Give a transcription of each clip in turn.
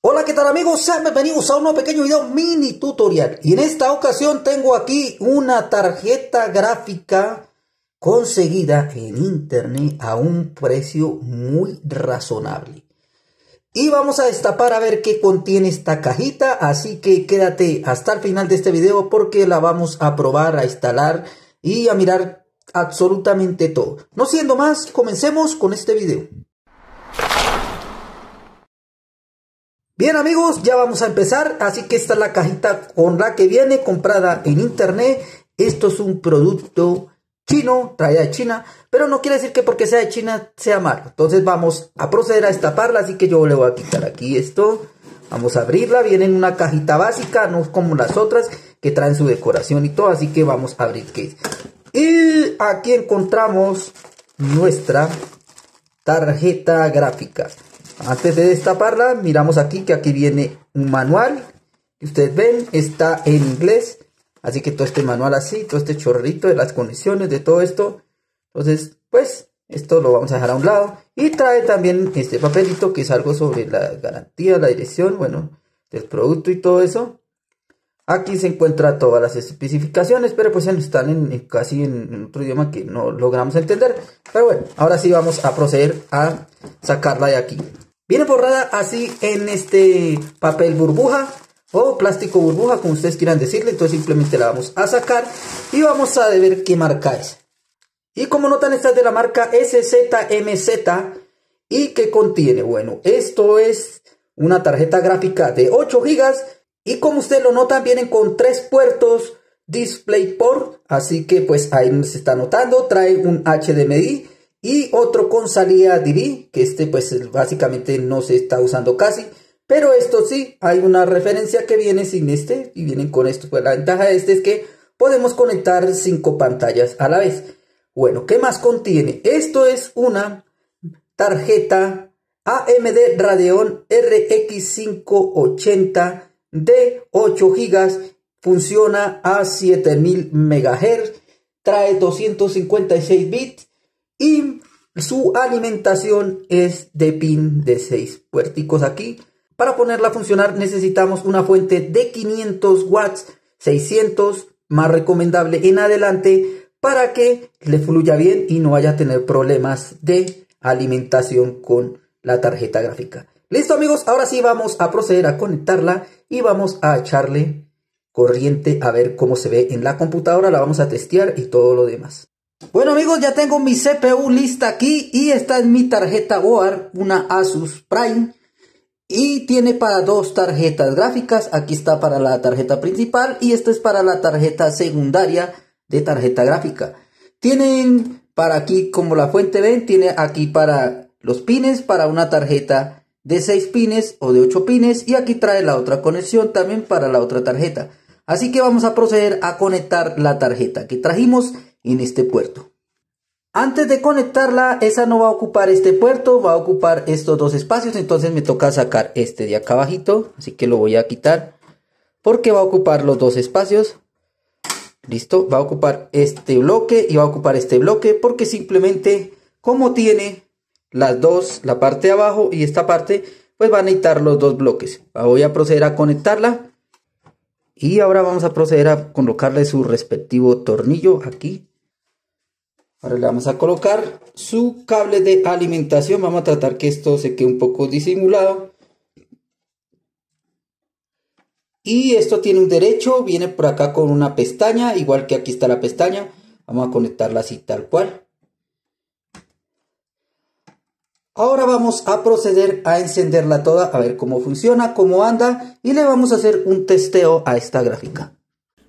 Hola, ¿qué tal amigos? Sean bienvenidos a un nuevo pequeño video mini tutorial. Y en esta ocasión tengo aquí una tarjeta gráfica conseguida en internet a un precio muy razonable. Y vamos a destapar a ver qué contiene esta cajita, así que quédate hasta el final de este video porque la vamos a probar, a instalar y a mirar absolutamente todo. No siendo más, comencemos con este video. Bien amigos, ya vamos a empezar, así que esta es la cajita con la que viene comprada en internet. Esto es un producto chino, trae de China, pero no quiere decir que porque sea de China sea malo. Entonces vamos a proceder a destaparla, así que yo le voy a quitar aquí esto. Vamos a abrirla, viene en una cajita básica, no como las otras que traen su decoración y todo, así que vamos a abrir que. Y aquí encontramos nuestra tarjeta gráfica. Antes de destaparla, miramos aquí que aquí viene un manual. Que ustedes ven, está en inglés. Así que todo este manual así, todo este chorrito de las condiciones, de todo esto. Entonces, pues, esto lo vamos a dejar a un lado. Y trae también este papelito que es algo sobre la garantía, la dirección, bueno, del producto y todo eso. Aquí se encuentra todas las especificaciones, pero pues están casi en otro idioma que no logramos entender. Pero bueno, ahora sí vamos a proceder a sacarla de aquí. Viene borrada así en este papel burbuja o plástico burbuja, como ustedes quieran decirle. Entonces simplemente la vamos a sacar y vamos a ver qué marca es. Y como notan, esta es de la marca SZMZ. ¿Y qué contiene? Bueno, esto es una tarjeta gráfica de 8 GB. Y como ustedes lo notan, vienen con tres puertos DisplayPort. Así que pues ahí se está notando. Trae un HDMI y otro con salida DB, que este pues básicamente no se está usando casi. Pero esto sí, hay una referencia que viene sin este y vienen con esto. Pues la ventaja de este es que podemos conectar cinco pantallas a la vez. Bueno, ¿qué más contiene? Esto es una tarjeta AMD Radeon RX 580 de 8 GB. Funciona a 7000 MHz. Trae 256 bits y su alimentación es de pin de 6 puerticos aquí. Para ponerla a funcionar necesitamos una fuente de 500 watts, 600, más recomendable en adelante, para que le fluya bien y no vaya a tener problemas de alimentación con la tarjeta gráfica. Listo amigos, ahora sí vamos a proceder a conectarla y vamos a echarle corriente a ver cómo se ve en la computadora, la vamos a testear y todo lo demás. Bueno amigos, ya tengo mi CPU lista aquí y esta es mi tarjeta board, una Asus Prime. Y tiene para dos tarjetas gráficas. Aquí está para la tarjeta principal y esta es para la tarjeta secundaria de tarjeta gráfica. Tienen para aquí, como la fuente ven, tiene aquí para los pines, para una tarjeta de 6 pines o de 8 pines. Y aquí trae la otra conexión también para la otra tarjeta. Así que vamos a proceder a conectar la tarjeta. que trajimos en este puerto. Antes de conectarla, esa no va a ocupar este puerto, va a ocupar estos dos espacios, entonces me toca sacar este de acá abajito, así que lo voy a quitar porque va a ocupar los dos espacios. Listo, va a ocupar este bloque y va a ocupar este bloque porque simplemente como tiene las dos, la parte de abajo y esta parte, pues van a necesitar los dos bloques. Voy a proceder a conectarla y ahora vamos a proceder a colocarle su respectivo tornillo aquí Ahora le vamos a colocar su cable de alimentación. Vamos a tratar que esto se quede un poco disimulado. Y esto tiene un derecho, viene por acá con una pestaña, igual que aquí está la pestaña. Vamos a conectarla así tal cual. Ahora vamos a proceder a encenderla toda, a ver cómo funciona, cómo anda y le vamos a hacer un testeo a esta gráfica.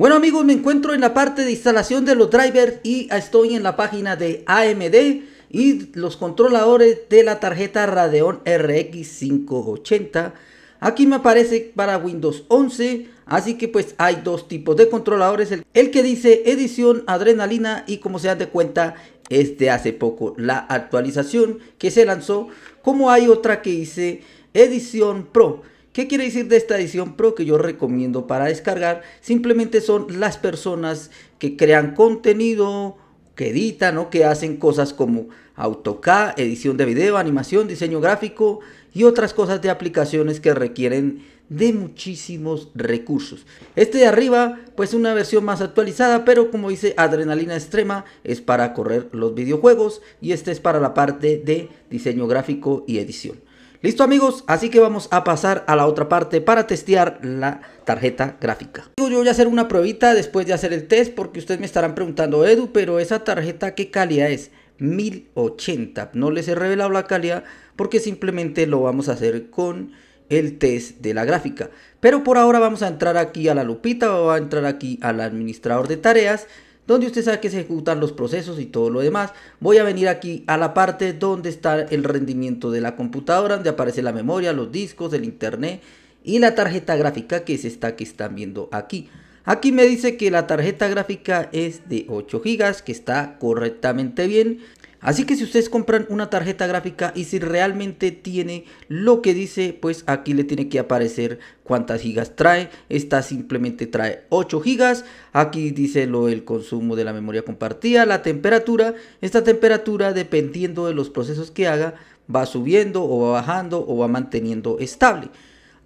Bueno amigos, me encuentro en la parte de instalación de los drivers y estoy en la página de AMD y los controladores de la tarjeta Radeon RX 580. Aquí me aparece para Windows 11, así que pues hay dos tipos de controladores. El, que dice edición adrenalina y como se dan de cuenta es de hace poco la actualización que se lanzó. Como hay otra que dice edición pro. ¿Qué quiere decir de esta edición Pro que yo recomiendo para descargar? Simplemente son las personas que crean contenido, que editan o que hacen cosas como AutoCAD, edición de video, animación, diseño gráfico y otras cosas de aplicaciones que requieren de muchísimos recursos. Este de arriba, pues una versión más actualizada, pero como dice Adrenalina Extrema, es para correr los videojuegos y este es para la parte de diseño gráfico y edición. Listo amigos, así que vamos a pasar a la otra parte para testear la tarjeta gráfica. Yo voy a hacer una pruebita después de hacer el test porque ustedes me estarán preguntando, Edu, pero esa tarjeta ¿qué calidad es? 1080, no les he revelado la calidad porque simplemente lo vamos a hacer con el test de la gráfica. Pero por ahora vamos a entrar aquí a la lupita, o a entrar aquí al administrador de tareas donde usted sabe que se ejecutan los procesos y todo lo demás. Voy a venir aquí a la parte donde está el rendimiento de la computadora, donde aparece la memoria, los discos, el internet y la tarjeta gráfica que es esta que están viendo aquí. Aquí me dice que la tarjeta gráfica es de 8 GB, que está correctamente bien. Así que si ustedes compran una tarjeta gráfica y si realmente tiene lo que dice, pues aquí le tiene que aparecer cuántas gigas trae. Esta simplemente trae 8 gigas. Aquí dice lo el consumo de la memoria compartida, la temperatura. Esta temperatura dependiendo de los procesos que haga va subiendo o va bajando o va manteniendo estable.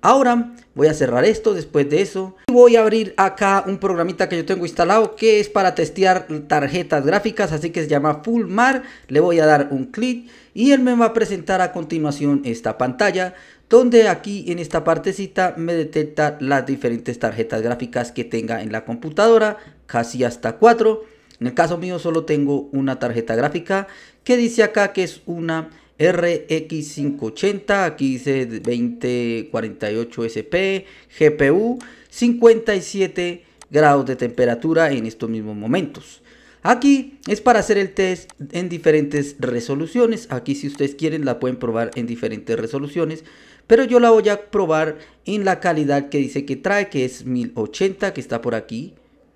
Ahora voy a cerrar esto después de eso. Y voy a abrir acá un programita que yo tengo instalado que es para testear tarjetas gráficas. Así que se llama Fullmar. Le voy a dar un clic y él me va a presentar a continuación esta pantalla. Donde aquí en esta partecita me detecta las diferentes tarjetas gráficas que tenga en la computadora. Casi hasta cuatro. En el caso mío solo tengo una tarjeta gráfica que dice acá que es una RX580, aquí dice 2048 SP, GPU 57 grados de temperatura en estos mismos momentos. Aquí es para hacer el test en diferentes resoluciones. Aquí si ustedes quieren la pueden probar en diferentes resoluciones. Pero yo la voy a probar en la calidad que dice que trae, que es 1080, que está por aquí.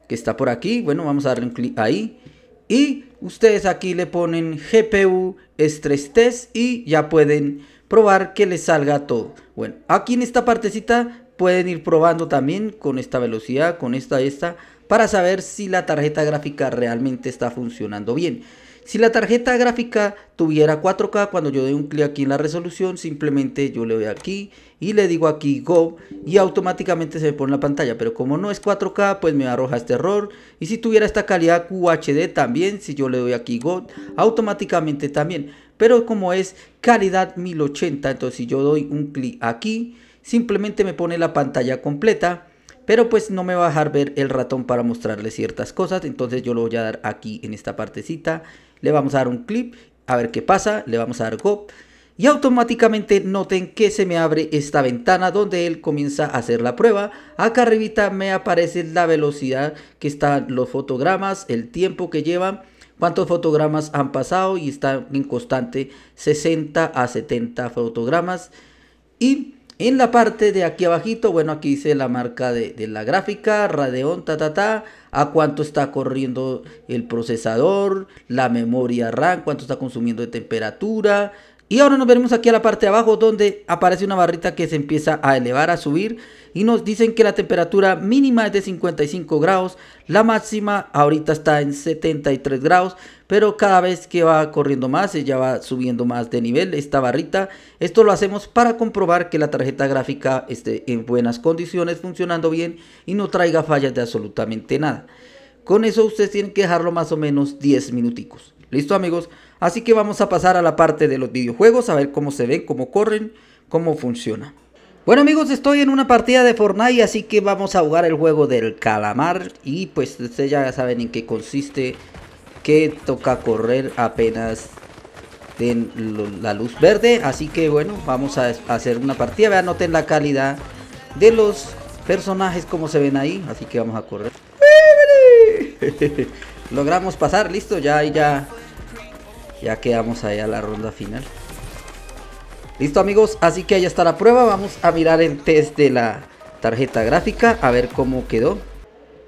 Que está por aquí. Bueno, vamos a darle un clic ahí. Y ustedes aquí le ponen GPU Stress Test y ya pueden probar que les salga todo. Bueno, aquí en esta partecita pueden ir probando también con esta velocidad, con esta, esta, para saber si la tarjeta gráfica realmente está funcionando bien. Si la tarjeta gráfica tuviera 4K, cuando yo doy un clic aquí en la resolución, simplemente yo le doy aquí y le digo aquí Go y automáticamente se me pone la pantalla. Pero como no es 4K, pues me arroja este error. Y si tuviera esta calidad QHD también, si yo le doy aquí Go, automáticamente también. Pero como es calidad 1080, entonces si yo doy un clic aquí, simplemente me pone la pantalla completa pero pues no me va a dejar ver el ratón para mostrarle ciertas cosas, entonces yo lo voy a dar aquí en esta partecita le vamos a dar un clip, a ver qué pasa, le vamos a dar go y automáticamente noten que se me abre esta ventana donde él comienza a hacer la prueba. Acá arribita me aparece la velocidad que están los fotogramas, el tiempo que llevan, cuántos fotogramas han pasado y están en constante 60 a 70 fotogramas. Y en la parte de aquí abajito, bueno, aquí dice la marca de, de la gráfica, Radeon, ta, ta, ta, a cuánto está corriendo el procesador, la memoria RAM, cuánto está consumiendo de temperatura, y ahora nos veremos aquí a la parte de abajo donde aparece una barrita que se empieza a elevar, a subir. Y nos dicen que la temperatura mínima es de 55 grados. La máxima ahorita está en 73 grados. Pero cada vez que va corriendo más, ya va subiendo más de nivel esta barrita. Esto lo hacemos para comprobar que la tarjeta gráfica esté en buenas condiciones, funcionando bien y no traiga fallas de absolutamente nada. Con eso ustedes tienen que dejarlo más o menos 10 minuticos. Listo amigos. Así que vamos a pasar a la parte de los videojuegos, a ver cómo se ven, cómo corren, cómo funciona. Bueno amigos, estoy en una partida de Fortnite, así que vamos a jugar el juego del calamar. Y pues ustedes ya saben en qué consiste, que toca correr apenas en la luz verde. Así que bueno, vamos a hacer una partida. Vean, noten la calidad de los personajes Cómo se ven ahí. Así que vamos a correr. Logramos pasar, listo, ya, ya ya quedamos ahí a la ronda final. Listo amigos, así que ahí está la prueba, vamos a mirar el test de la tarjeta gráfica, a ver cómo quedó.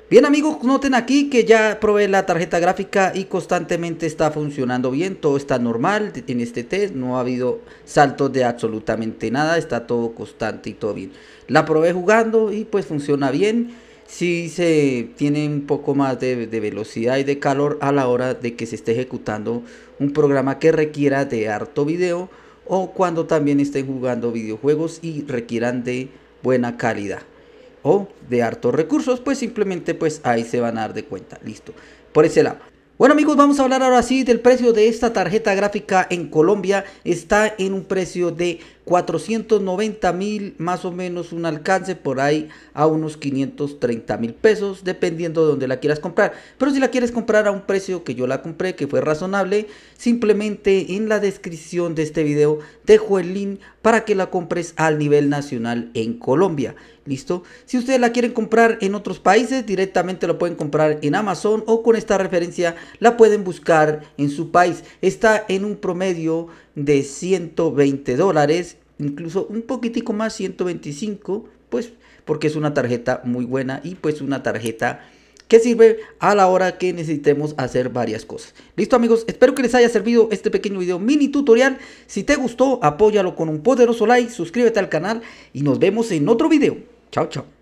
Bien amigos, noten aquí que ya probé la tarjeta gráfica y constantemente está funcionando bien, todo está normal en este test, no ha habido saltos de absolutamente nada, está todo constante y todo bien. La probé jugando y pues funciona bien. Si se tiene un poco más de, velocidad y de calor a la hora de que se esté ejecutando un programa que requiera de harto video o cuando también estén jugando videojuegos y requieran de buena calidad o de hartos recursos pues simplemente pues ahí se van a dar de cuenta listo por ese lado bueno amigos, vamos a hablar ahora sí del precio de esta tarjeta gráfica en Colombia. Está en un precio de 490 mil más o menos un alcance por ahí a unos 530 mil pesos dependiendo de donde la quieras comprar pero si la quieres comprar a un precio que yo la compré que fue razonable simplemente en la descripción de este video dejo el link para que la compres al nivel nacional en Colombia listo si ustedes la quieren comprar en otros países directamente lo pueden comprar en Amazon o con esta referencia la pueden buscar en su país está en un promedio de 120 dólares, incluso un poquitico más, 125, pues porque es una tarjeta muy buena y pues una tarjeta que sirve a la hora que necesitemos hacer varias cosas. Listo amigos, espero que les haya servido este pequeño video mini tutorial. Si te gustó, apóyalo con un poderoso like, suscríbete al canal y nos vemos en otro video. Chao, chao.